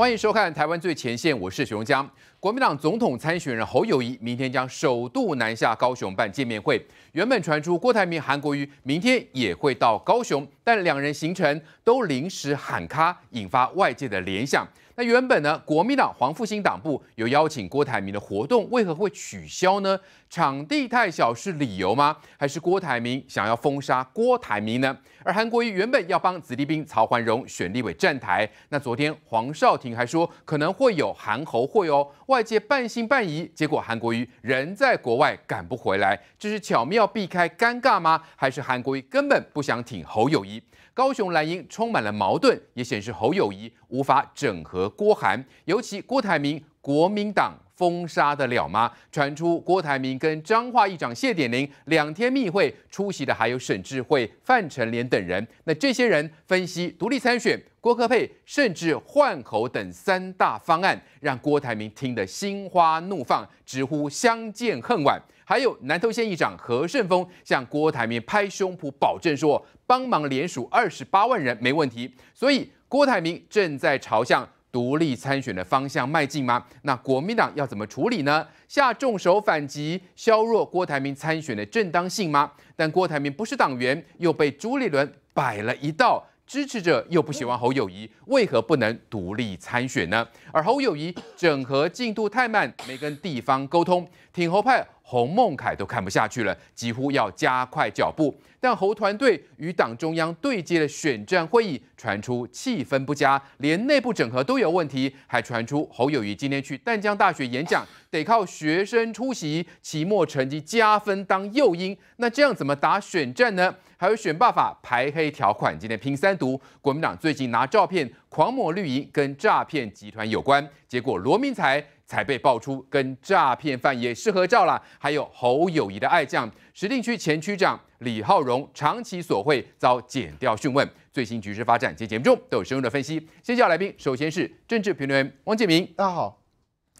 欢迎收看《台湾最前线》，我是熊江。国民党总统参选人侯友谊明天将首度南下高雄办见面会。原本传出郭台铭、韩国瑜明天也会到高雄，但两人行程都临时喊卡，引发外界的联想。那原本呢，国民党黄复兴党部有邀请郭台铭的活动，为何会取消呢？场地太小是理由吗？还是郭台铭想要封杀郭台铭呢？而韩国瑜原本要帮子弟兵曹环荣选立委站台，那昨天黄少廷还说可能会有韩侯会哦，外界半信半疑，结果韩国瑜人在国外赶不回来，这是巧妙避开尴尬吗？还是韩国瑜根本不想挺侯友谊？高雄蓝营充满了矛盾，也显示侯友谊无法整合郭韩，尤其郭台铭国民党。封杀得了吗？传出郭台铭跟彰化议长谢点玲两天密会，出席的还有沈志慧、范成廉等人。那这些人分析独立参选、郭科佩甚至换口等三大方案，让郭台铭听得心花怒放，直呼相见恨晚。还有南投县议长何胜峰向郭台铭拍胸脯保证说，帮忙联署二十八万人没问题。所以郭台铭正在朝向。独立参选的方向迈进吗？那国民党要怎么处理呢？下重手反击，削弱郭台铭参选的正当性吗？但郭台铭不是党员，又被朱立伦摆了一道。支持者又不喜欢侯友谊，为何不能独立参选呢？而侯友谊整合进度太慢，没跟地方沟通，挺侯派洪孟凯都看不下去了，几乎要加快脚步。但侯团队与党中央对接的选战会议传出气氛不佳，连内部整合都有问题，还传出侯友谊今天去淡江大学演讲，得靠学生出席期末成绩加分当诱因，那这样怎么打选战呢？还有选罢法排黑条款，今天拼三毒。国民党最近拿照片狂抹绿营，跟诈骗集团有关，结果罗明才才被爆出跟诈骗犯也是合照了。还有侯友谊的爱将，石定区前区长李浩荣长期索贿遭剪掉讯问。最新局势发展及节目中都有深入的分析。先叫来宾，首先是政治评论员汪建民，家好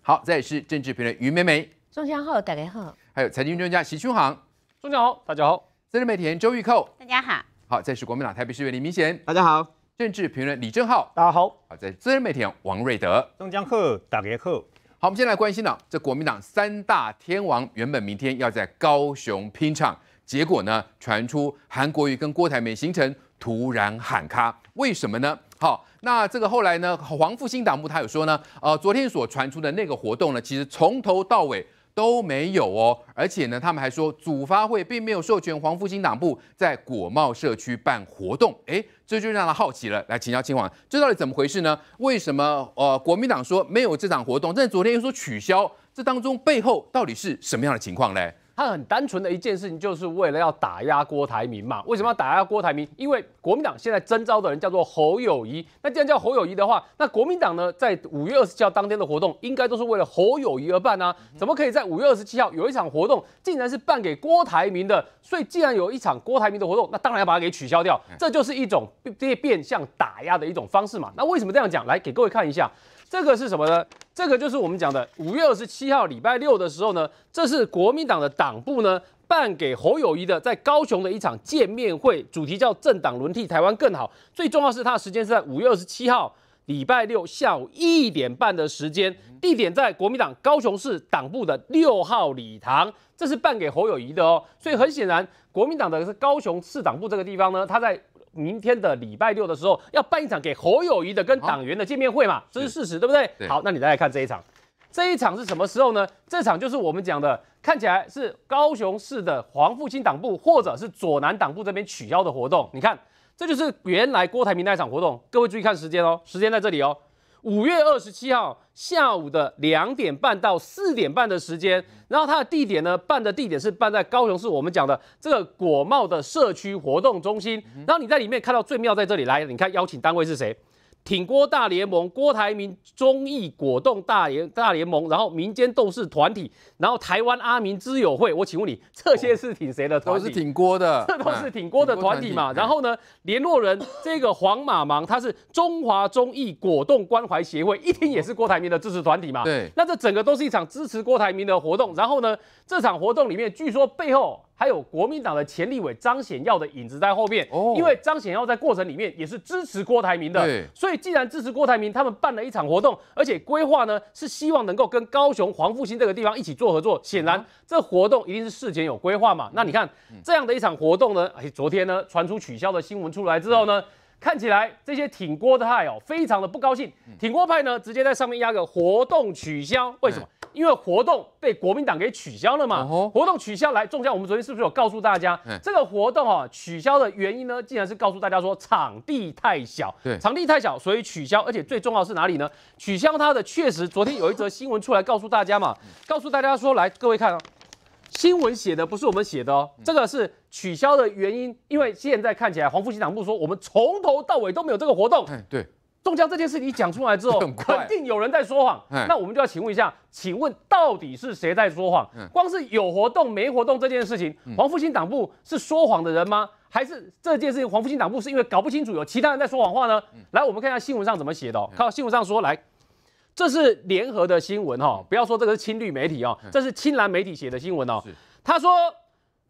好，再是政治评论于美美，宋讲浩，大家好，还有财经专家席春航，宋讲好大家好。资深媒体周玉蔻，大家好。好，在是国民党台北市委林明贤，大家好。政治评论李正浩，大家好。好，在资深媒体王瑞德、中江鹤、大家好。好，我们先来关心呢，这国民党三大天王原本明天要在高雄拼场，结果呢传出韩国瑜跟郭台铭行程突然喊卡，为什么呢？好，那这个后来呢，黄复兴党部他有说呢，呃，昨天所传出的那个活动呢，其实从头到尾。都没有哦，而且呢，他们还说组发会并没有授权黄复兴党部在国贸社区办活动，哎，这就让他好奇了。来，请教清皇，这到底怎么回事呢？为什么呃国民党说没有这场活动，但昨天又说取消，这当中背后到底是什么样的情况嘞？他很单纯的一件事情，就是为了要打压郭台铭嘛？为什么要打压郭台铭？因为国民党现在征召的人叫做侯友谊。那既然叫侯友谊的话，那国民党呢，在五月二十七号当天的活动，应该都是为了侯友谊而办呢？怎么可以在五月二十七号有一场活动，竟然是办给郭台铭的？所以既然有一场郭台铭的活动，那当然要把它给取消掉。这就是一种变变相打压的一种方式嘛？那为什么这样讲？来给各位看一下，这个是什么呢？这个就是我们讲的五月二十七号礼拜六的时候呢，这是国民党的党部呢办给侯友谊的，在高雄的一场见面会，主题叫政党轮替，台湾更好。最重要是它的时间是在五月二十七号礼拜六下午一点半的时间，地点在国民党高雄市党部的六号礼堂，这是办给侯友谊的哦。所以很显然，国民党的高雄市党部这个地方呢，它在。明天的礼拜六的时候要办一场给侯友谊的跟党员的见面会嘛，这是事实，对不对？好，那你再来看这一场，这一场是什么时候呢？这场就是我们讲的，看起来是高雄市的黄复兴党部或者是左南党部这边取消的活动。你看，这就是原来郭台铭那一场活动。各位注意看时间哦，时间在这里哦。五月二十七号下午的两点半到四点半的时间，然后它的地点呢，办的地点是办在高雄市，我们讲的这个果茂的社区活动中心。然后你在里面看到最妙在这里来，你看邀请单位是谁？挺郭大联盟，郭台铭中意果冻大联大联盟，然后民间斗士团体，然后台湾阿明知友会，我请问你，这些是挺谁的团体？都是挺郭的，这都是挺郭的团体嘛。然后呢，联络人这个黄马芒，他是中华中意果冻关怀协会，一听也是郭台铭的支持团体嘛。对，那这整个都是一场支持郭台铭的活动。然后呢，这场活动里面，据说背后。还有国民党的前立委张显耀的影子在后面，因为张显耀在过程里面也是支持郭台铭的，所以既然支持郭台铭，他们办了一场活动，而且规划呢是希望能够跟高雄黄复兴这个地方一起做合作，显然这活动一定是事前有规划嘛。那你看这样的一场活动呢，哎，昨天呢传出取消的新闻出来之后呢，看起来这些挺郭派哦，非常的不高兴，挺郭派呢直接在上面压个活动取消，为什么？因为活动被国民党给取消了嘛，活动取消来，中笑。我们昨天是不是有告诉大家，这个活动啊取消的原因呢？竟然是告诉大家说场地太小，对，场地太小，所以取消。而且最重要是哪里呢？取消它的确实，昨天有一则新闻出来告诉大家嘛，告诉大家说，来各位看啊。新闻写的不是我们写的哦，这个是取消的原因。因为现在看起来黄副兴长部说，我们从头到尾都没有这个活动。哎，对。中奖这件事你讲出来之后，肯定有人在说谎。那我们就要请问一下，请问到底是谁在说谎？光是有活动没活动这件事情，黄复兴党部是说谎的人吗？还是这件事情黄复兴党部是因为搞不清楚有其他人在说谎话呢？来，我们看一下新闻上怎么写的。看新闻上说，来，这是联合的新闻哈，不要说这个是青绿媒体哦，这是青蓝媒体写的新闻哦。他说，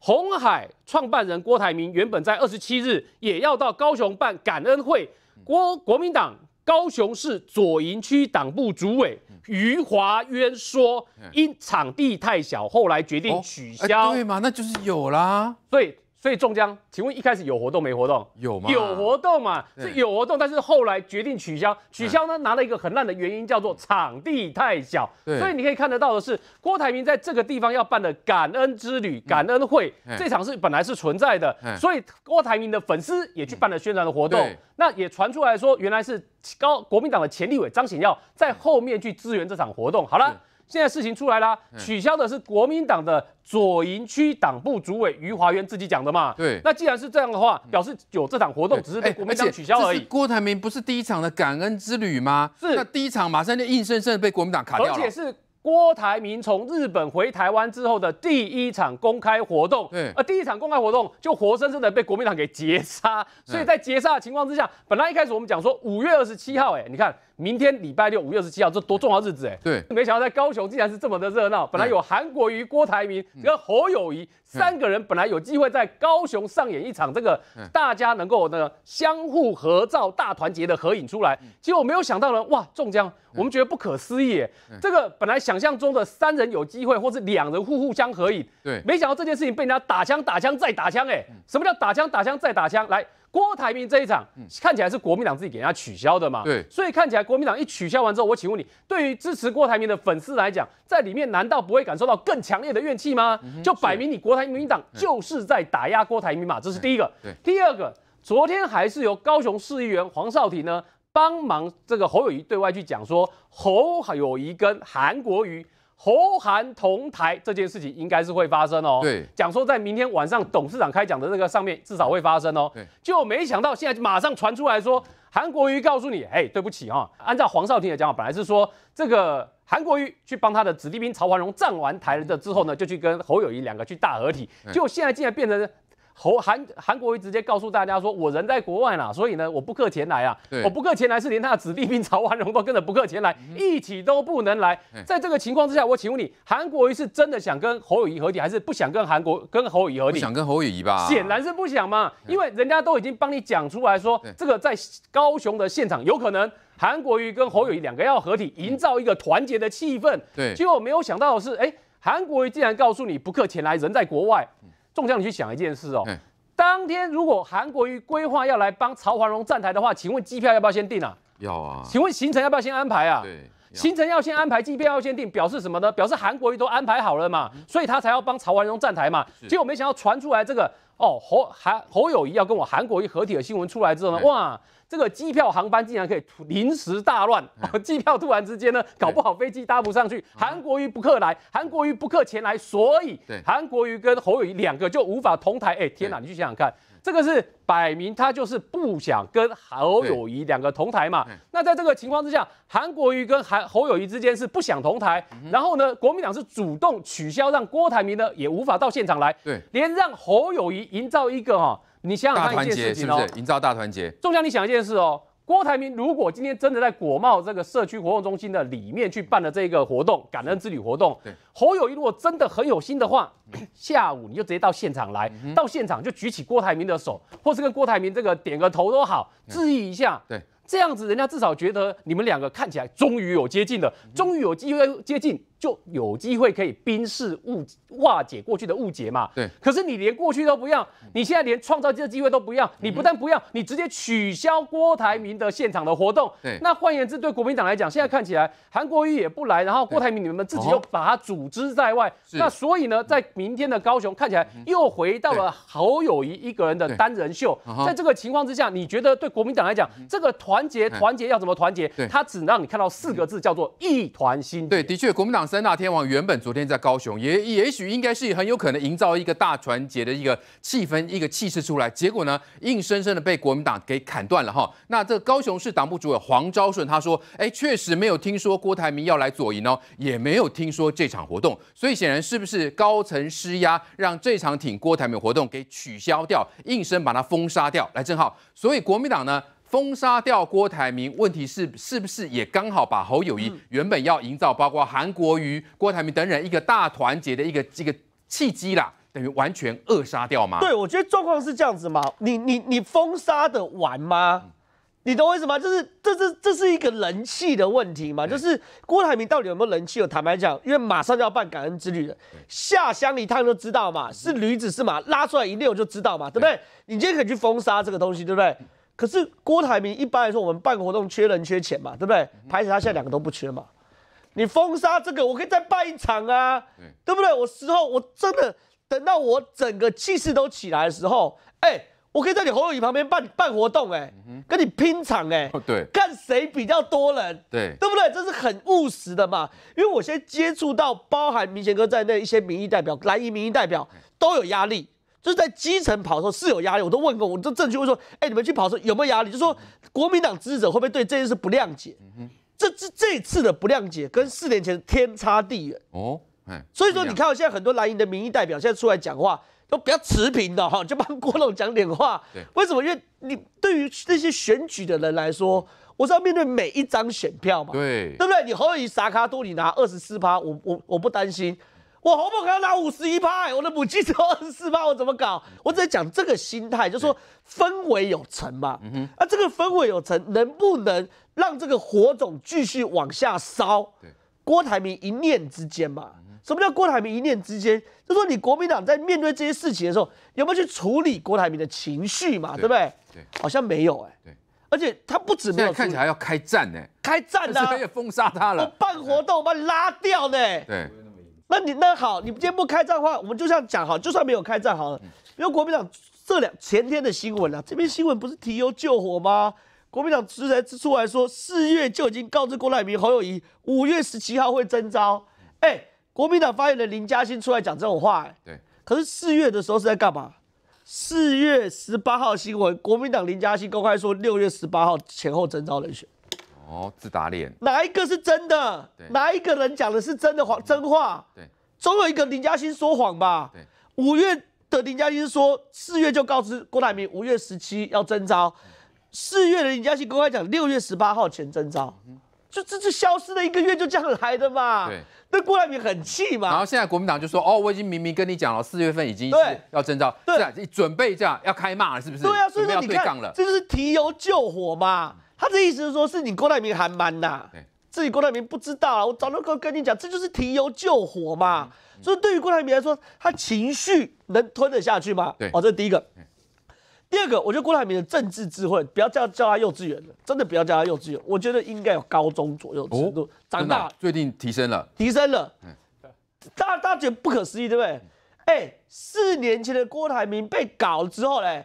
红海创办人郭台铭原本在二十七日也要到高雄办感恩会。国国民党高雄市左营区党部主委余华渊说，因场地太小，后来决定取消。对嘛？那就是有啦。所以所以中奖，请问一开始有活动没活动？有吗？有活动嘛？是有活动，但是后来决定取消。取消呢，拿了一个很烂的原因，叫做场地太小。所以你可以看得到的是，郭台铭在这个地方要办的感恩之旅、感恩会，这场是本来是存在的。所以郭台铭的粉丝也去办了宣传的活动。那也传出来说，原来是高国民党的前立委张显耀在后面去支援这场活动。好了。现在事情出来了，取消的是国民党的左营区党部主委余华元自己讲的嘛？对。那既然是这样的话，表示有这场活动只是被国民党取消而已。郭台铭不是第一场的感恩之旅吗？是。那第一场马上就硬生生被国民党卡掉了。而且是郭台铭从日本回台湾之后的第一场公开活动。而第一场公开活动就活生生的被国民党给截杀。所以在截杀的情况之下，本来一开始我们讲说五月二十七号，哎，你看。明天礼拜六五月十七号，这多重要日子哎！对，没想到在高雄竟然是这么的热闹。本来有韩国瑜、郭台铭、跟侯友谊三个人，本来有机会在高雄上演一场这个大家能够呢相互合照、大团结的合影出来。结果我没有想到呢，哇，中枪！我们觉得不可思议。这个本来想象中的三人有机会，或是两人互互相合影，对，没想到这件事情被人家打枪、打枪再打枪哎！什么叫打枪、打枪再打枪？来。郭台铭这一场看起来是国民党自己给人家取消的嘛？对，所以看起来国民党一取消完之后，我请问你，对于支持郭台铭的粉丝来讲，在里面难道不会感受到更强烈的怨气吗？就摆明你国台民党就是在打压郭台铭嘛？这是第一个。第二个，昨天还是由高雄市议员黄少廷呢帮忙这个侯友谊对外去讲说，侯友谊跟韩国瑜。侯韩同台这件事情应该是会发生哦，对，讲说在明天晚上董事长开讲的这个上面至少会发生哦，就没想到现在马上传出来说韩国瑜告诉你，哎，对不起啊，按照黄少廷的讲法，本来是说这个韩国瑜去帮他的子弟兵曹环荣站完台了，这之后呢，就去跟侯友谊两个去大合体，就现在竟然变成。侯韩韩国瑜直接告诉大家说：“我人在国外啊，所以呢，我不客前来啊。我不客前来是连他的子弟兵曹万荣都跟着不客前来，一起都不能来。在这个情况之下，我请问你，韩国瑜是真的想跟侯友谊合体，还是不想跟韩国跟侯友谊合体？想跟侯友谊吧，显然是不想嘛，因为人家都已经帮你讲出来说，这个在高雄的现场有可能韩国瑜跟侯友谊两个要合体，营造一个团结的气氛。对，结果没有想到的是，哎，韩国瑜竟然告诉你不客前来，人在国外。”仲奖，你去想一件事哦。当天如果韩国瑜规划要来帮曹华荣站台的话，请问机票要不要先订啊？要啊。请问行程要不要先安排啊？对，行程要先安排，机票要先订，表示什么呢？表示韩国瑜都安排好了嘛，所以他才要帮曹环荣站台嘛。结果没想到传出来这个。哦，侯韩侯友谊要跟我韩国瑜合体的新闻出来之后呢，哇，这个机票航班竟然可以临时大乱，机票突然之间呢，搞不好飞机搭不上去，韩国瑜不客来，韩国瑜不客前来，所以韩国瑜跟侯友谊两个就无法同台，哎，天哪，你去想想看。这个是摆明他就是不想跟侯友谊两个同台嘛。那在这个情况之下，韩国瑜跟韩侯友谊之间是不想同台。然后呢，国民党是主动取消，让郭台铭呢也无法到现场来。对，连让侯友谊营造一个哈，你想想看一件事情哦，营造大团结。仲将你想一件事哦。郭台铭如果今天真的在国贸这个社区活动中心的里面去办了这个活动，感恩之旅活动，侯友谊如果真的很有心的话，下午你就直接到现场来，到现场就举起郭台铭的手，或是跟郭台铭这个点个头都好，致意一下，对，这样子人家至少觉得你们两个看起来终于有接近了，终于有机会接近。就有机会可以冰释误化解过去的误解嘛？对。可是你连过去都不要，你现在连创造这个机会都不要，你不但不要，你直接取消郭台铭的现场的活动。对。那换言之，对国民党来讲，现在看起来韩国瑜也不来，然后郭台铭你们自己又把他组织在外，那所以呢，在明天的高雄看起来又回到了侯友谊一个人的单人秀。在这个情况之下，你觉得对国民党来讲，这个团结团结要怎么团结？他只让你看到四个字，叫做一团心。对，的确国民党。三大天王原本昨天在高雄，也也许应该是很有可能营造一个大团结的一个气氛、一个气势出来，结果呢，硬生生的被国民党给砍断了哈。那这高雄市党部主委黄昭顺他说：“哎，确实没有听说郭台铭要来左营哦，也没有听说这场活动，所以显然是不是高层施压，让这场挺郭台铭活动给取消掉，硬生生把它封杀掉。”来，正好，所以国民党呢？封杀掉郭台铭，问题是是不是也刚好把侯友谊原本要营造包括韩国瑜、郭台铭等人一个大团结的一个这个契机啦，等于完全扼杀掉吗？对，我觉得状况是这样子嘛。你你你封杀的完吗？你懂我意思吗？就是这是这是一个人气的问题嘛。就是郭台铭到底有没有人气？我坦白讲，因为马上就要办感恩之旅了，下乡你趟就都知道嘛，是驴子是马拉出来一溜就知道嘛，对不对？你今天可以去封杀这个东西，对不对？可是郭台铭一般来说，我们办活动缺人缺钱嘛，对不对？牌子他现在两个都不缺嘛。你封杀这个，我可以再办一场啊，对不对？我之后我真的等到我整个气势都起来的时候，哎，我可以在你侯友宜旁边办办活动，哎，跟你拼场，哎，对，看谁比较多人，对，对不对？这是很务实的嘛，因为我先接触到包含明贤哥在内一些民意代表、蓝营民意代表都有压力。就是在基层跑的时候是有压力，我都问过，我都政局会说，哎，你们去跑的时候有没有压力？就说国民党支持者会不会对这件事不谅解？嗯嗯，这这次的不谅解跟四年前天差地远哦。所以说你看，现在很多蓝营的民意代表现在出来讲话都比较持平的哈，就帮郭董讲点话。为什么？因为你对于那些选举的人来说，我是要面对每一张选票嘛。对，对不对？你侯友宜、撒卡多，你拿二十四趴，我我我不担心。我红不可要拿五十一趴，我的母鸡只有二十四趴，我怎么搞？我只讲这个心态，就说氛围有成嘛，嗯哼，啊，这个氛围有成，能不能让这个火种继续往下烧？对，郭台铭一念之间嘛，什么叫郭台铭一念之间？就说你国民党在面对这些事情的时候，有没有去处理郭台铭的情绪嘛？对不对？对，好像没有哎，对，而且他不止没有，看起来要开战呢，开战呢，还 有封杀他了，办活动把你拉掉呢，对。那你那好，你们今天不开战的话，我们就这样讲好，就算没有开战好了。因为国民党这两前天的新闻啊，这边新闻不是提油救火吗？国民党之前出来说四月就已经告知郭台铭、侯友谊，五月十七号会征招。哎，国民党发言人林嘉欣出来讲这种话，对。可是四月的时候是在干嘛？四月十八号新闻，国民党林嘉欣公开说六月十八号前后征招人选。哦，自打脸，哪一个是真的？哪一个人讲的是真的谎真话？对，总有一个林嘉欣说谎吧？对，五月的林嘉欣说四月就告知郭台铭五月十七要征召，四月的林嘉欣公开讲六月十八号前征召，就这就消失了一个月，就这样来的嘛？对，那郭台铭很气嘛？然后现在国民党就说，哦，我已经明明跟你讲了，四月份已经是要征召，对啊，准备这样要开骂了，是不是？对啊，所以说你看，这就是提油救火嘛。他的意思是说，是你郭台铭还蛮呐，自己郭台铭不知道，啊，我早就跟跟你讲，这就是提油救火嘛。所以对于郭台铭来说，他情绪能吞得下去吗？对，哦，这是第一个。第二个，我觉得郭台铭的政治智慧，不要叫叫他幼稚园了，真的不要叫他幼稚园。我觉得应该有高中左右程度，长大最近提升了，提升了。大家大家觉得不可思议，对不对？哎，四年前的郭台铭被搞了之后嘞，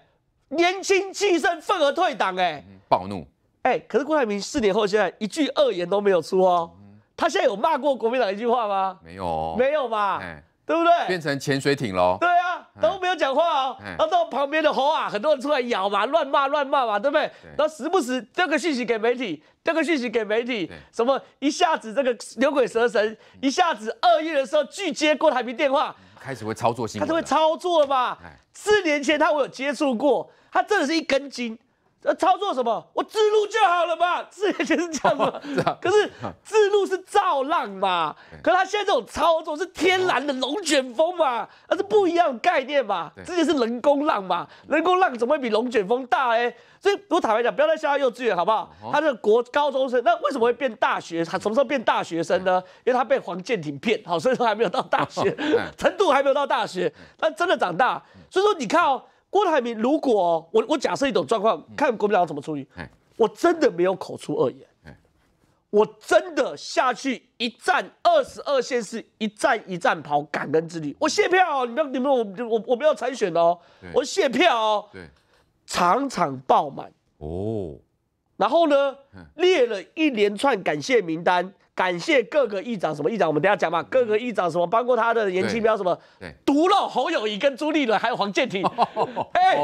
年轻气盛，愤而退党，哎，暴怒。哎，可是郭台铭四年后现在一句恶言都没有出哦。他现在有骂过国民党一句话吗？没有，没有嘛，对不对？变成潜水艇喽。对啊，都没有讲话然后到旁边的猴啊，很多人出来咬嘛，乱骂乱骂嘛，对不对？然后时不时丢个信息给媒体，丢个信息给媒体，什么一下子这个牛鬼蛇神，一下子恶意的时候拒接郭台铭电话，开始会操作性，他就会操作嘛。四年前他我有接触过，他真的是一根筋。呃，操作什么？我自路就好了嘛，之前就是这样嘛。可是自路是造浪嘛，可是他现在这种操作是天然的龙卷风嘛，那是不一样的概念嘛。之前是人工浪嘛，人工浪怎么会比龙卷风大哎？所以我坦白讲，不要再瞎幼稚园好不好？他是国高中生，那为什么会变大学他什么时候变大学生呢？因为他被黄建廷骗，好，所以说还没有到大学，程度还没有到大学，他真的长大。所以说你看哦。郭台铭，如果我我假设一种状况，看国民党怎么处理。我真的没有口出恶言。我真的下去一站二十二线市，一站一站跑感恩之旅。我谢票，你们你们我我我不要参选哦。我谢票。对，场场爆满哦。然后呢，列了一连串感谢名单。感谢各个议长，什么议长，我们等下讲嘛。各个议长什么帮过他的，颜清标什么，毒了侯友谊跟朱立伦，还有黄建庭。哎，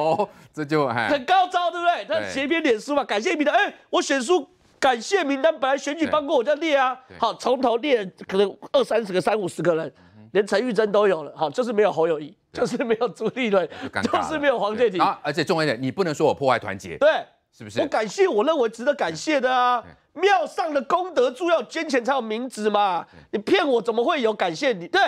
这就很高招，对不对？他斜编脸书嘛，感谢名单。哎，我选书感谢名单，本来选举帮过我，叫列啊。好，从头列，可能二三十个，三五十个人，连陈玉珍都有了。好，就是没有侯友谊，就是没有朱立伦，就是没有黄健庭。而且重要一点，你不能说我破坏团结。对，是不是？我感谢我认为值得感谢的啊。庙上的功德柱要捐钱才有名字嘛？你骗我怎么会有感谢你？对，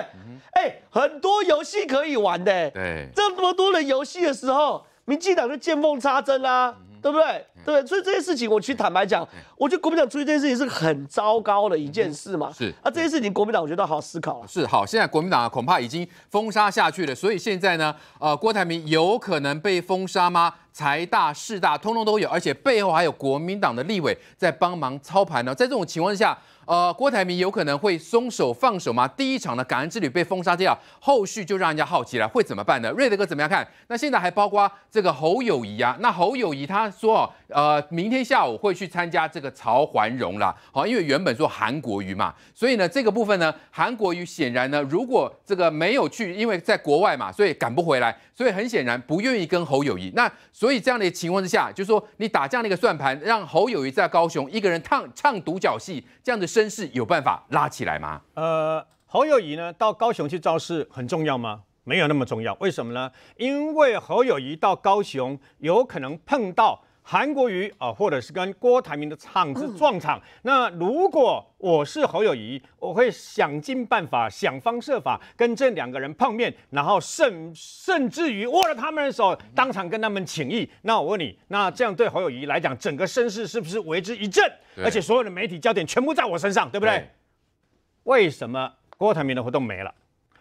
哎，很多游戏可以玩的。对，这么多人游戏的时候，民进党就见缝插针啦，对不对？对，所以这些事情，我去坦白讲，我觉得国民党出理这件事情是很糟糕的一件事嘛。是，啊，这些事情国民党我觉得好好思考了。是，好，现在国民党恐怕已经封杀下去了，所以现在呢，呃，郭台铭有可能被封杀吗？财大势大，通通都有，而且背后还有国民党的立委在帮忙操盘呢。在这种情况下，呃，郭台铭有可能会松手放手吗？第一场的感恩之旅被封杀掉，后续就让人家好奇了，会怎么办呢？瑞德哥怎么样看？那现在还包括这个侯友谊啊，那侯友谊他说哦，呃，明天下午会去参加这个曹环荣啦。好，因为原本说韩国瑜嘛，所以呢，这个部分呢，韩国瑜显然呢，如果这个没有去，因为在国外嘛，所以赶不回来，所以很显然不愿意跟侯友谊那。所以这样的情况之下，就说你打这样的一个算盘，让侯友谊在高雄一个人唱唱独角戏，这样的声势有办法拉起来吗？呃，侯友谊呢到高雄去造势很重要吗？没有那么重要。为什么呢？因为侯友谊到高雄有可能碰到。韩国瑜啊，或者是跟郭台铭的场子撞场。那如果我是侯友谊，我会想尽办法、想方设法跟这两个人碰面，然后甚甚至于握了他们的手，当场跟他们请意。那我问你，那这样对侯友谊来讲，整个声势是不是为之一振？而且所有的媒体焦点全部在我身上，对不对？为什么郭台铭的活动没了？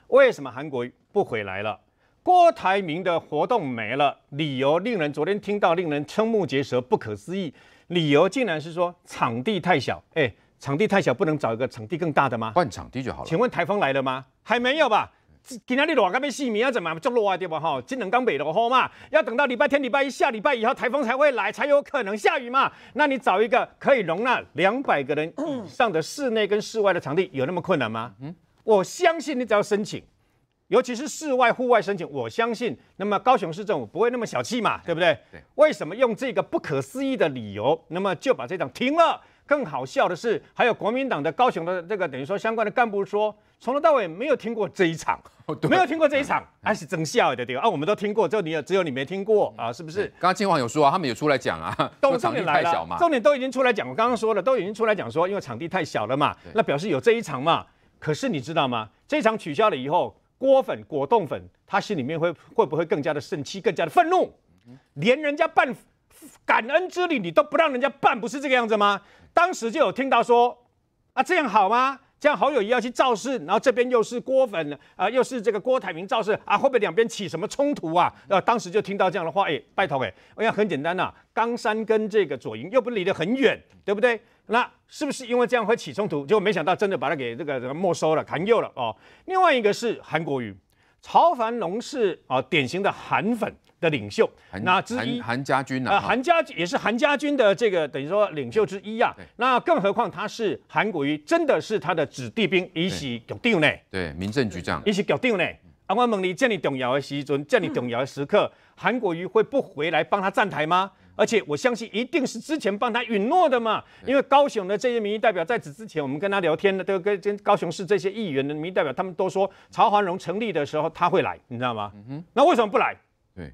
为什么韩国瑜不回来了？郭台铭的活动没了，理由令人昨天听到令人瞠目结舌，不可思议。理由竟然是说场地太小，哎，场地太小，不能找一个场地更大的吗？换场地就好了。请问台风来了吗？还没有吧？今天你热到要死，明要怎么这么热啊？对吧？哈，今能刚北佬喝嘛。要等到礼拜天、礼拜一下、礼拜以后，台风才会来，才有可能下雨嘛。那你找一个可以容纳两百个人以上的室内跟室外的场地，有那么困难吗？嗯，我相信你只要申请。尤其是室外户外申请，我相信，那么高雄市政府不会那么小气嘛，对不对？对，为什么用这个不可思议的理由，那么就把这场停了？更好笑的是，还有国民党的高雄的这个等于说相关的干部说，从头到尾没有听过这一场，没有听过这一场，还是真笑的对啊，我们都听过，就你有只有你没听过啊，是不是？刚刚金黄有说啊，他们有出来讲啊，都 重点太小嘛，重点都已经出来讲，我刚刚说了，都已经出来讲说，因为场地太小了嘛，那表示有这一场嘛。可是你知道吗？这一场取消了以后。果粉果冻粉，他心里面会会不会更加的生气，更加的愤怒？连人家办感恩之旅，你都不让人家办，不是这个样子吗？当时就有听到说，啊这样好吗？这样好友谊要去造势，然后这边又是郭粉，啊又是这个郭台铭造势啊，会不会两边起什么冲突啊？呃，当时就听到这样的话，哎，拜托哎，我想很简单呐，冈山跟这个左营又不离得很远，对不对？那是不是因为这样会起冲突？结果没想到真的把他给这个没收了、砍掉了哦。另外一个是韩国瑜，曹凡龙是啊典型的韩粉的领袖，那之一，韩家军啊，韩家也是韩家军的这个等于说领袖之一啊。那更何况他是韩国瑜，真的是他的子弟兵，一是局长呢。对，民政局长，一是局长呢。啊，我问你，这么重要的时阵，这么重要的时刻，韩国瑜会不回来帮他站台吗？而且我相信一定是之前帮他允诺的嘛，因为高雄的这些民意代表在此之前，我们跟他聊天的都跟跟高雄市这些议员的民意代表，他们都说曹华荣成立的时候他会来，你知道吗？嗯哼。那为什么不来？对，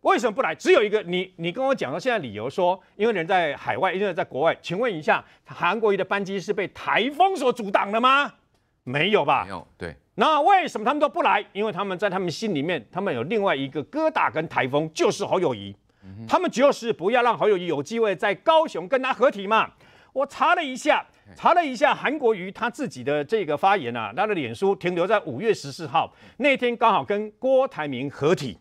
为什么不来？只有一个，你你跟我讲到现在理由，说因为人在海外，因为在国外。请问一下，韩国瑜的班机是被台风所阻挡了吗？没有吧？没有。对。那为什么他们都不来？因为他们在他们心里面，他们有另外一个疙瘩跟台风，就是侯友谊。他们就是不要让好友鱼有机会在高雄跟他合体嘛？我查了一下，查了一下韩国瑜他自己的这个发言啊，他的脸书停留在五月十四号那天，刚好跟郭台铭合体，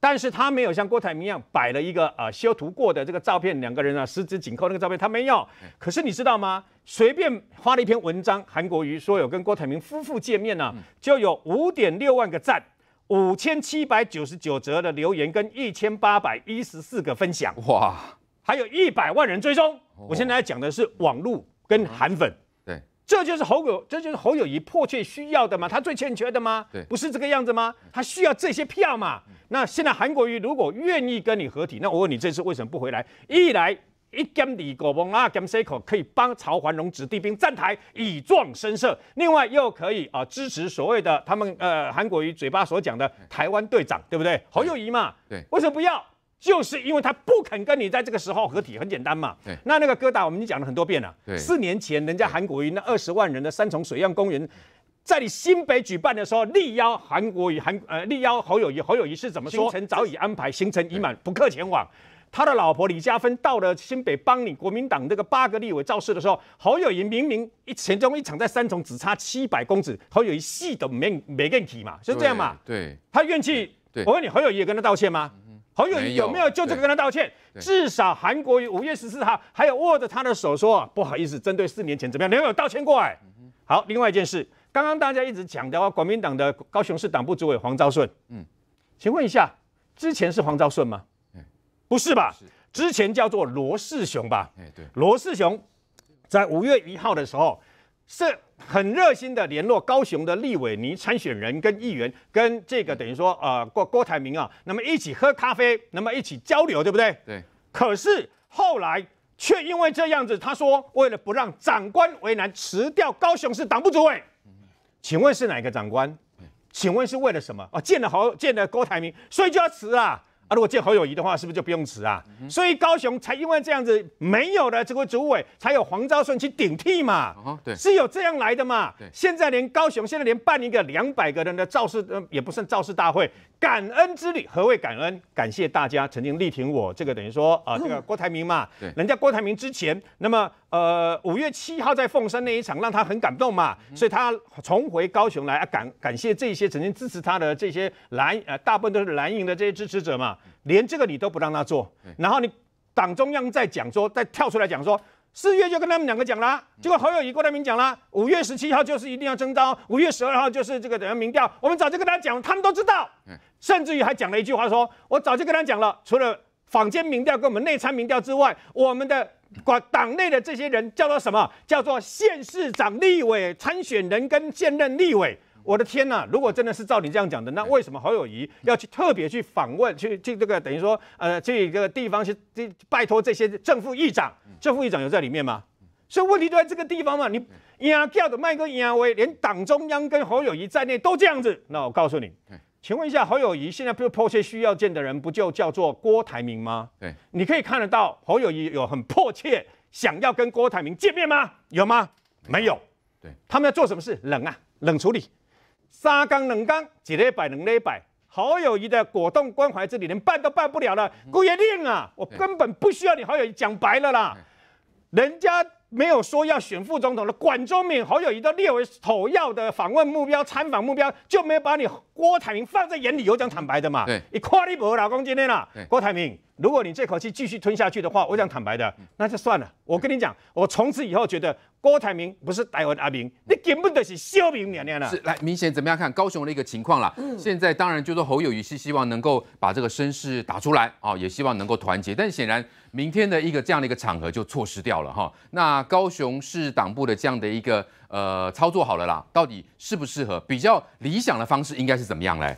但是他没有像郭台铭一样摆了一个呃修图过的这个照片，两个人啊十指紧扣那个照片，他没有。可是你知道吗？随便发了一篇文章，韩国瑜说有跟郭台铭夫妇见面呢，就有五点六万个赞。五千七百九十九折的留言跟一千八百一十四个分享，哇，还有一百万人追踪。我现在讲的是网路跟韩粉，对，这就是侯友，这就是侯友谊迫切需要的嘛？他最欠缺的吗？对，不是这个样子吗？他需要这些票嘛？那现在韩国瑜如果愿意跟你合体，那我问你，这次为什么不回来？一来。一减二个帮啊，减三个可以帮曹环荣子弟兵站台，以壮声色。另外又可以啊支持所谓的他们呃韩国瑜嘴巴所讲的台湾队长，对不对？侯友谊嘛，对，为什么不要？就是因为他不肯跟你在这个时候合体，很简单嘛。对，那那个疙瘩我们已经讲了很多遍了。四年前人家韩国瑜那二十万人的三重水漾公园，在你新北举办的时候，力邀韩国瑜、韩呃力邀侯友谊，侯友谊是怎么说？行程早已安排，行程已满，不客前往。他的老婆李嘉芬到了新北帮你国民党这个八个立委造势的时候，侯友谊明明一前中一场在三重只差七百公尺，侯友谊戏都没没怨提嘛，是这样嘛。对，他怨气。我问你，侯友谊跟他道歉吗？侯友谊有没有就这个跟他道歉？至少韩国瑜五月十四号还有握着他的手说不好意思，针对四年前怎么样，有没有道歉过来？好，另外一件事，刚刚大家一直讲的话，国民党的高雄市党部主委黄昭顺，嗯，请问一下，之前是黄昭顺吗？不是吧？之前叫做罗世雄吧？哎，对，罗世雄，在五月一号的时候，是很热心的联络高雄的立委、尼参选人跟议员，跟这个等于说，呃，郭郭台铭啊，那么一起喝咖啡，那么一起交流，对不对？对。可是后来却因为这样子，他说为了不让长官为难，辞掉高雄市党部主委。请问是哪个长官？请问是为了什么？啊，见了好见了郭台铭，所以就要辞啊？如果见侯友谊的话，是不是就不用辞啊？所以高雄才因为这样子没有了这个主委，才有黄昭顺去顶替嘛。对，是有这样来的嘛？现在连高雄现在连办一个两百个人的造势，也不算造势大会，感恩之旅何谓感恩？感谢大家曾经力挺我，这个等于说啊，这个 郭台铭嘛。人家郭台铭之前那么。呃，五月七号在凤山那一场，让他很感动嘛，所以他重回高雄来感感谢这些曾经支持他的这些蓝呃，大部分都是蓝营的这些支持者嘛。连这个你都不让他做，然后你党中央在讲说，在跳出来讲说，四月就跟他们两个讲啦，结果侯友谊、郭台铭讲啦，五月十七号就是一定要征召，五月十二号就是这个等民调，我们早就跟他讲，他们都知道，甚至于还讲了一句话说，我早就跟他讲了，除了坊间民调跟我们内参民调之外，我们的。管党内的这些人叫做什么？叫做县市长、立委参选人跟现任立委。我的天呐！如果真的是照你这样讲的，那为什么侯友谊要去特别去访问？去去这个等于说，呃，这个地方去去拜托这些正副议长，正副议长有在里面吗？所以问题就在这个地方嘛。你亚叫的麦克亚威，连党中央跟侯友谊在内都这样子。那我告诉你。请问一下，侯友谊现在不迫切需要见的人，不就叫做郭台铭吗？对，你可以看得到侯友谊有很迫切想要跟郭台铭见面吗？有吗？没有。对，他们要做什么事？冷啊，冷处理，沙钢冷钢，几肋摆冷肋摆。侯友谊的果冻关怀这里连办都办不了了，固原令啊，我根本不需要你，侯友谊讲白了啦，人家。没有说要选副总统的，管中敏、侯友谊都列为首要的访问目标、参访目标，就没有把你郭台铭放在眼里，有讲坦白的嘛？对，你夸你无老公今天啦，郭台铭。如果你这口气继续吞下去的话，我想坦白的，那就算了。我跟你讲，我从此以后觉得郭台铭不是台湾阿明，你根本就是小明娘娘了。是来明显怎么样看高雄的一个情况了？现在当然就是侯友谊是希望能够把这个声势打出来啊，也希望能够团结。但显然明天的一个这样的一个场合就错失掉了哈。那高雄市党部的这样的一个呃操作好了啦，到底适不适合？比较理想的方式应该是怎么样嘞？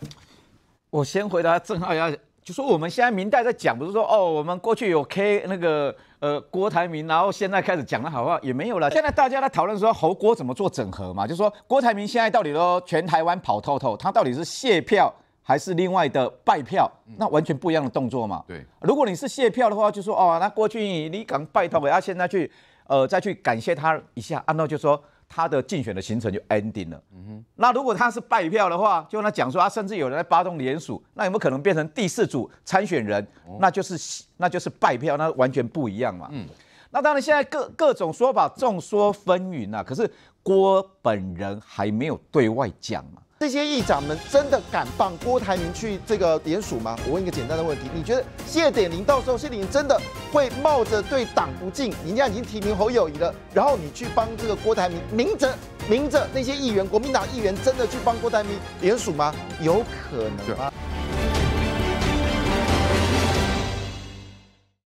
我先回答郑浩要。就说我们现在明代在讲，不是说哦，我们过去有 K 那个呃郭台铭，然后现在开始讲的好话也没有了。现在大家在讨论说侯郭怎么做整合嘛？就说郭台铭现在到底都全台湾跑透透，他到底是卸票还是另外的拜票？那完全不一样的动作嘛。对，如果你是卸票的话，就说哦，那过去你敢拜他，我要现在去呃再去感谢他一下，按照就说。他的竞选的行程就 ending 了。嗯哼，那如果他是败票的话，就跟他讲说，他甚至有人在发动联署，那有没有可能变成第四组参选人？那就是那就是败票，那完全不一样嘛。嗯，那当然现在各各种说法众说纷纭啊。可是郭本人还没有对外讲嘛。这些议长们真的敢帮郭台铭去这个联署吗？我问一个简单的问题，你觉得谢点林到时候谢点林真的会冒着对党不敬？人家已经提名侯友谊了，然后你去帮这个郭台铭，明着明着那些议员，国民党议员真的去帮郭台铭联署吗？有可能吗？